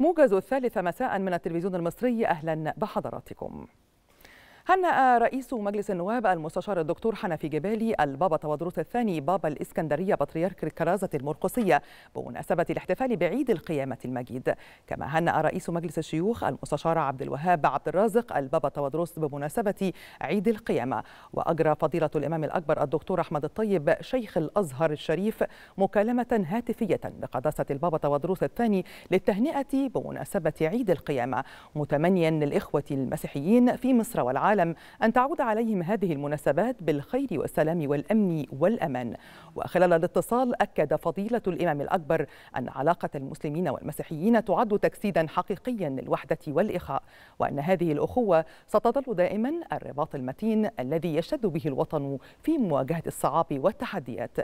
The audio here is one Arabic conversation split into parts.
موجز الثالثة مساء من التلفزيون المصري أهلا بحضراتكم هنأ رئيس مجلس النواب المستشار الدكتور حنفي جبالي البابا تودروس الثاني بابا الإسكندرية بطريرك الكرازة المرقسية بمناسبة الاحتفال بعيد القيامة المجيد كما هنأ رئيس مجلس الشيوخ المستشار عبد الوهاب عبد الرازق البابا تودروس بمناسبة عيد القيامة وأجرى فضيلة الإمام الأكبر الدكتور أحمد الطيب شيخ الأزهر الشريف مكالمة هاتفية بقداسة البابا تودروس الثاني للتهنئة بمناسبة عيد القيامة متمنيا للإخوة المسيحيين في مصر والعالم العالم أن تعود عليهم هذه المناسبات بالخير والسلام والأمن والأمان وخلال الاتصال أكد فضيلة الإمام الأكبر أن علاقة المسلمين والمسيحيين تعد تجسيدا حقيقيا للوحدة والإخاء وأن هذه الأخوة ستظل دائما الرباط المتين الذي يشد به الوطن في مواجهة الصعاب والتحديات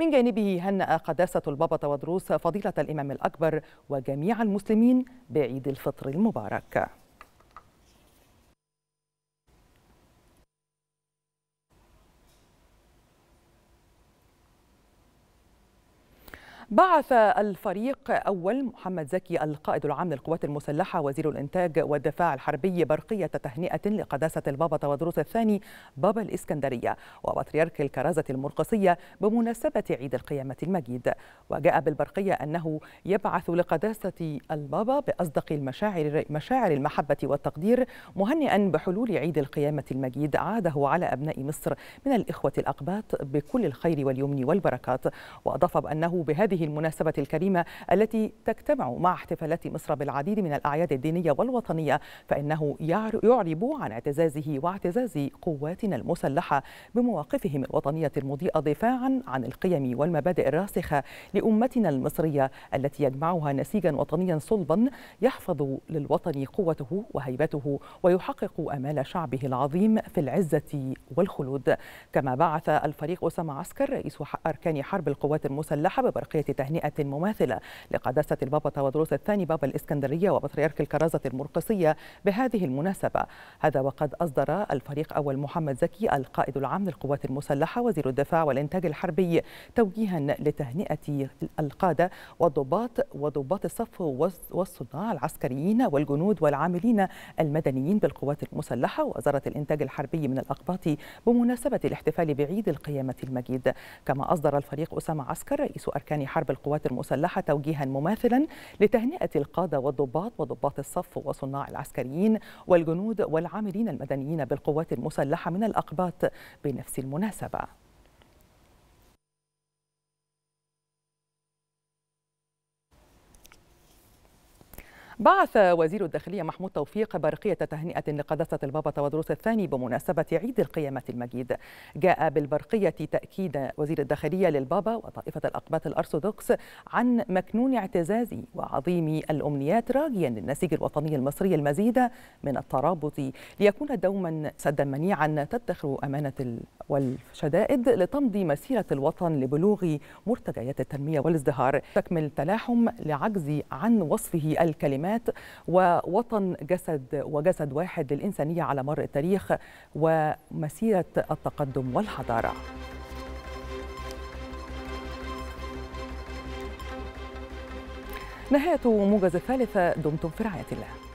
من جانبه هنأ قداسة البابا تودروس فضيلة الإمام الأكبر وجميع المسلمين بعيد الفطر المبارك بعث الفريق أول محمد زكي القائد العام للقوات المسلحة وزير الإنتاج والدفاع الحربي برقية تهنئة لقداسة البابا تودروس الثاني بابا الإسكندرية وبطريرك الكرازة المرقصية بمناسبة عيد القيامة المجيد وجاء بالبرقية أنه يبعث لقداسة البابا بأصدق المشاعر مشاعر المحبة والتقدير مهنئا بحلول عيد القيامة المجيد عاده على أبناء مصر من الإخوة الأقباط بكل الخير واليمن والبركات وأضاف بأنه بهذه هذه المناسبة الكريمة التي تجتمع مع احتفالات مصر بالعديد من الأعياد الدينية والوطنية فإنه يعرب عن اعتزازه واعتزاز قواتنا المسلحة بمواقفهم الوطنية المضيئة دفاعا عن القيم والمبادئ الراسخة لأمتنا المصرية التي يجمعها نسيجا وطنيا صلبا يحفظ للوطن قوته وهيبته ويحقق أمال شعبه العظيم في العزة والخلود كما بعث الفريق أسامة عسكر رئيس أركان حرب القوات المسلحة ببرقية تهنئة مماثلة لقداسة البابا تواضروس الثاني بابا الإسكندرية وبطريرك الكرازة المرقصيه بهذه المناسبة هذا وقد أصدر الفريق أول محمد زكي القائد العام للقوات المسلحة وزير الدفاع والإنتاج الحربي توجيها لتهنئة القادة والضباط وضباط الصف والصناع العسكريين والجنود والعاملين المدنيين بالقوات المسلحة وزاره الإنتاج الحربي من الأقباط بمناسبة الاحتفال بعيد القيامة المجيد كما أصدر الفريق أسامة عسكر رئيس أركان حرب حرب القوات المسلحة توجيها مماثلا لتهنئة القادة والضباط وضباط الصف وصناع العسكريين والجنود والعاملين المدنيين بالقوات المسلحة من الأقباط بنفس المناسبة بعث وزير الداخلية محمود توفيق برقية تهنئة لقداسة البابا تودروس الثاني بمناسبة عيد القيامة المجيد جاء بالبرقية تأكيد وزير الداخلية للبابا وطائفة الأقباط الأرثوذكس عن مكنون اعتزازه وعظيم الأمنيات راجيا للنسيج الوطني المصري المزيد من الترابط ليكون دوما سدا منيعا تدخر أمانة والشدائد لتمضي مسيرة الوطن لبلوغ مرتجيات التنمية والازدهار تكمل تلاحم لعجز عن وصفه الكلمات الكلمات ووطن جسد وجسد واحد للإنسانية على مر التاريخ ومسيرة التقدم والحضارة نهاية موجز الثالثة دمتم في رعاية الله